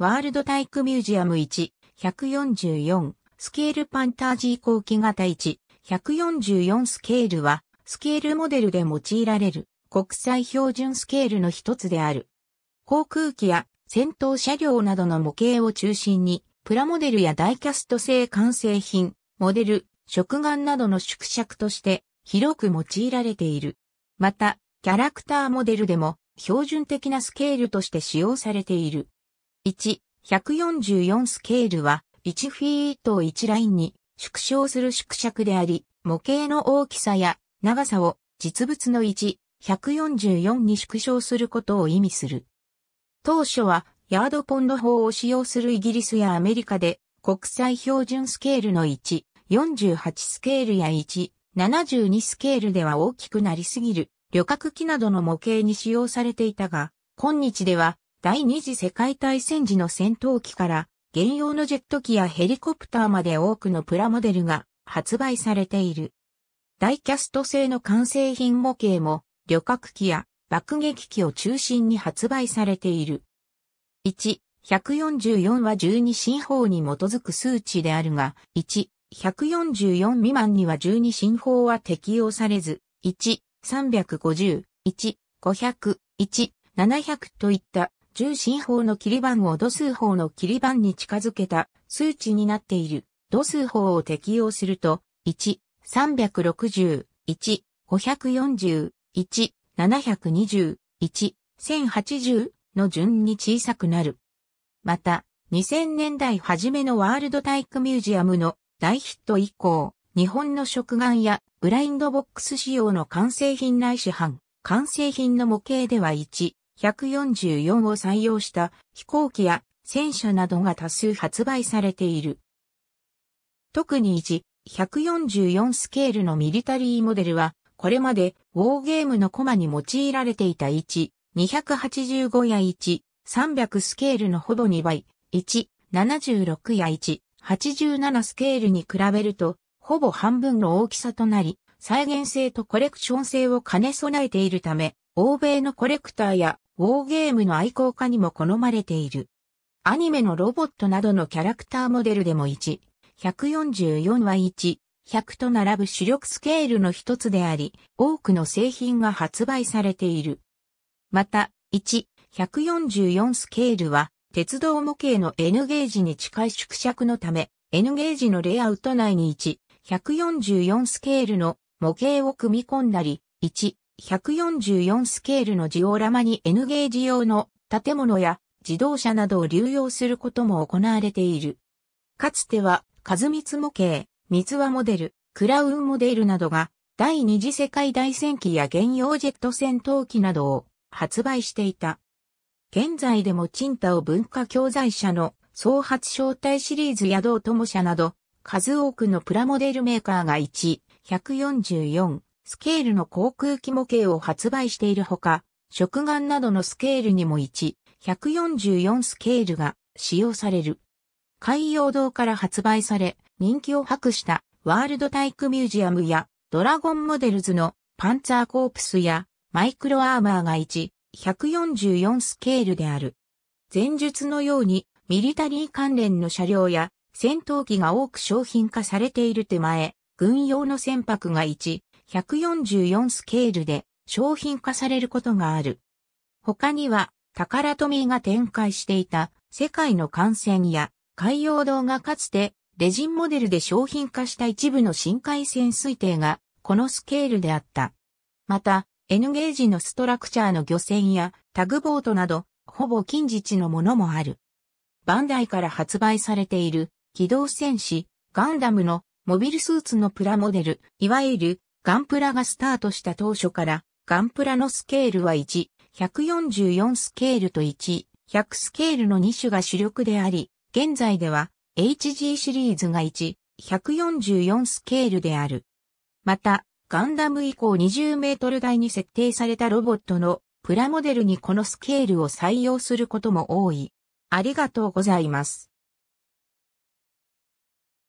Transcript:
ワールドタイクミュージアム1、144、スケールパンタージー後期型1、144スケールは、スケールモデルで用いられる国際標準スケールの一つである。航空機や戦闘車両などの模型を中心に、プラモデルやダイキャスト製完成品、モデル、食玩などの縮尺として広く用いられている。また、キャラクターモデルでも標準的なスケールとして使用されている。1、144スケールは1フィートを1ラインに縮小する縮尺であり、模型の大きさや長さを実物の1、144に縮小することを意味する。当初はヤードポンド法を使用するイギリスやアメリカで国際標準スケールの1、48スケールや1、72スケールでは大きくなりすぎる旅客機などの模型に使用されていたが、今日では第二次世界大戦時の戦闘機から原用のジェット機やヘリコプターまで多くのプラモデルが発売されている。ダイキャスト製の完成品模型も旅客機や爆撃機を中心に発売されている。1、144は12進法に基づく数値であるが、1、144未満には12進法は適用されず、1、350、1、500、1、700といった重心法の切り板を度数法の切り板に近づけた数値になっている度数法を適用すると、1、360、1、540、1、720、1、1080の順に小さくなる。また、2000年代初めのワールド体育ミュージアムの大ヒット以降、日本の食玩やブラインドボックス仕様の完成品ない市販、完成品の模型では1、144を採用した飛行機や戦車などが多数発売されている。特に1、144スケールのミリタリーモデルは、これまでウォーゲームのコマに用いられていた1、285や1、300スケールのほぼ2倍、1、76や1、87スケールに比べると、ほぼ半分の大きさとなり、再現性とコレクション性を兼ね備えているため、欧米のコレクターやウォーゲームの愛好家にも好まれている。アニメのロボットなどのキャラクターモデルでも1、144は1、100と並ぶ主力スケールの一つであり、多くの製品が発売されている。また、1、144スケールは、鉄道模型の N ゲージに近い縮尺のため、N ゲージのレイアウト内に1、144スケールの模型を組み込んだり、1、144スケールのジオラマに N ゲージ用の建物や自動車などを流用することも行われている。かつては、ミ光模型、三ツ輪モデル、クラウンモデルなどが第二次世界大戦機や現用ジェット戦闘機などを発売していた。現在でもチンタオ文化教材社の創発招待シリーズや同友社など、数多くのプラモデルメーカーが1、144、スケールの航空機模型を発売しているほか、食玩などのスケールにも1、144スケールが使用される。海洋堂から発売され、人気を博したワールドタイクミュージアムやドラゴンモデルズのパンツァーコープスやマイクロアーマーが1、144スケールである。前述のようにミリタリー関連の車両や戦闘機が多く商品化されている手前、軍用の船舶が1、144スケールで商品化されることがある。他には、タカラトミーが展開していた世界の感染や海洋堂がかつてレジンモデルで商品化した一部の深海潜水艇がこのスケールであった。また、N ゲージのストラクチャーの漁船やタグボートなど、ほぼ近日のものもある。バンダイから発売されている機動戦士ガンダムのモビルスーツのプラモデル、いわゆるガンプラがスタートした当初から、ガンプラのスケールは1、144スケールと1、100スケールの2種が主力であり、現在では HG シリーズが1、144スケールである。また、ガンダム以降20メートル台に設定されたロボットのプラモデルにこのスケールを採用することも多い。ありがとうございます。